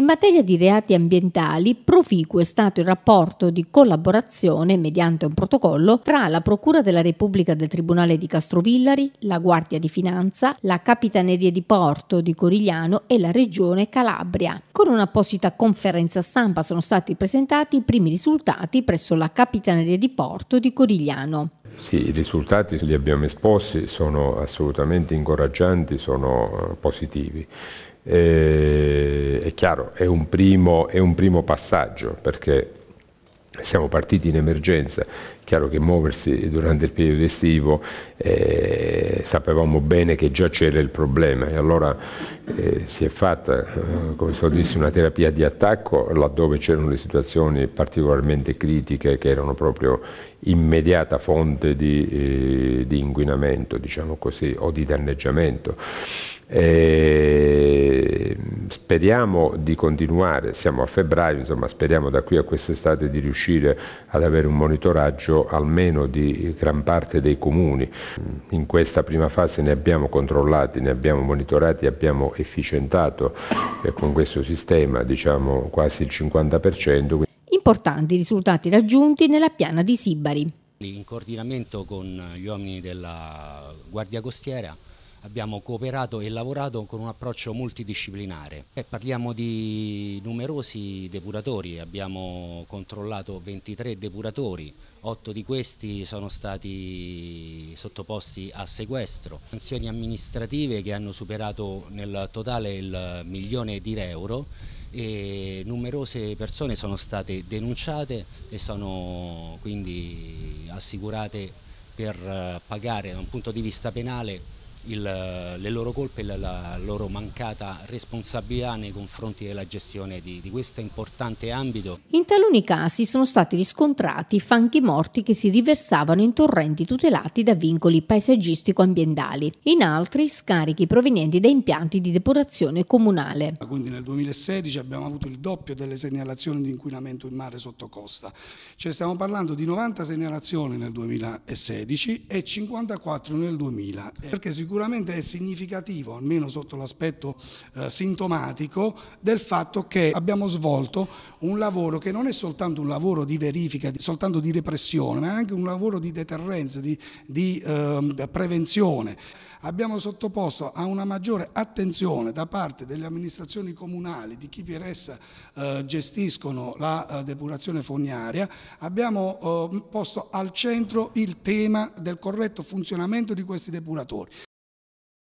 In materia di reati ambientali, proficuo è stato il rapporto di collaborazione mediante un protocollo tra la Procura della Repubblica del Tribunale di Castrovillari, la Guardia di Finanza, la Capitaneria di Porto di Corigliano e la Regione Calabria. Con un'apposita conferenza stampa sono stati presentati i primi risultati presso la Capitaneria di Porto di Corigliano. Sì, i risultati li abbiamo esposti, sono assolutamente incoraggianti, sono eh, positivi. E, eh, è chiaro, è un, primo, è un primo passaggio perché siamo partiti in emergenza, chiaro che muoversi durante il periodo estivo eh, sapevamo bene che già c'era il problema e allora eh, si è fatta, eh, come so dissi, una terapia di attacco laddove c'erano le situazioni particolarmente critiche che erano proprio immediata fonte di, eh, di inquinamento diciamo così, o di danneggiamento. E ehm, speriamo di continuare, siamo a febbraio, insomma speriamo da qui a quest'estate di riuscire ad avere un monitoraggio almeno di gran parte dei comuni. In questa prima fase ne abbiamo controllati, ne abbiamo monitorati, abbiamo efficientato eh, con questo sistema diciamo, quasi il 50%. Importanti risultati raggiunti nella piana di Sibari. In coordinamento con gli uomini della Guardia Costiera abbiamo cooperato e lavorato con un approccio multidisciplinare. E eh, parliamo di numerosi depuratori, abbiamo controllato 23 depuratori, 8 di questi sono stati sottoposti a sequestro, sanzioni amministrative che hanno superato nel totale il milione di euro e numerose persone sono state denunciate e sono quindi assicurate per eh, pagare da un punto di vista penale il, le loro colpe e la, la, loro mancata responsabilità nei confronti della gestione di, di questo importante ambito. In taluni casi sono stati riscontrati fanghi morti che si riversavano in torrenti tutelati da vincoli paesaggistico-ambientali, in altri scarichi provenienti da impianti di depurazione comunale. Quindi nel 2016 abbiamo avuto il doppio delle segnalazioni di inquinamento in mare sotto costa. Cioè stiamo parlando di 90 segnalazioni nel 2016 e 54 nel 2000, perché sicuramente sicuramente è significativo, almeno sotto l'aspetto eh, sintomatico, del fatto che abbiamo svolto un lavoro che non è soltanto un lavoro di verifica, soltanto di repressione, ma è anche un lavoro di deterrenza, di, di eh, prevenzione. Abbiamo sottoposto a una maggiore attenzione da parte delle amministrazioni comunali, di chi per essa eh, gestiscono la eh, depurazione fognaria, abbiamo eh, posto al centro il tema del corretto funzionamento di questi depuratori.